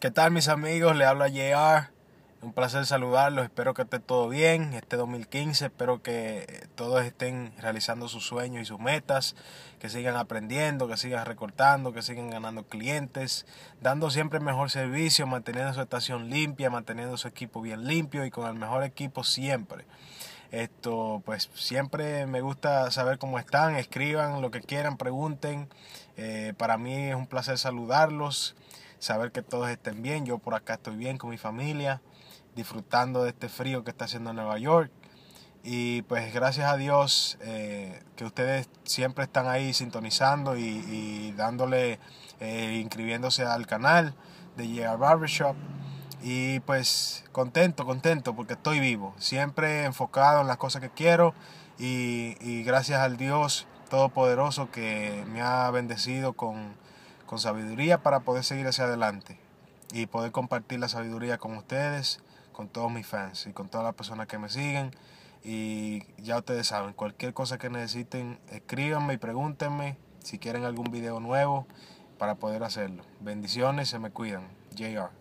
¿Qué tal mis amigos? Le hablo a JR. Un placer saludarlos. Espero que esté todo bien este 2015. Espero que todos estén realizando sus sueños y sus metas. Que sigan aprendiendo, que sigan recortando, que sigan ganando clientes. Dando siempre mejor servicio, manteniendo su estación limpia, manteniendo su equipo bien limpio y con el mejor equipo siempre. Esto, pues siempre me gusta saber cómo están, escriban lo que quieran, pregunten. Eh, para mí es un placer saludarlos saber que todos estén bien. Yo por acá estoy bien con mi familia, disfrutando de este frío que está haciendo en Nueva York. Y pues gracias a Dios eh, que ustedes siempre están ahí sintonizando y, dándole, eh, inscribiéndose al canal de Year Barbershop. Y pues contento, contento porque estoy vivo, siempre enfocado en las cosas que quiero y, y gracias al Dios Todopoderoso que me ha bendecido con con sabiduría para poder seguir hacia adelante y poder compartir la sabiduría con ustedes, con todos mis fans y con todas las personas que me siguen. Y ya ustedes saben, cualquier cosa que necesiten, escríbanme y pregúntenme si quieren algún video nuevo para poder hacerlo. Bendiciones, se me cuidan. JR.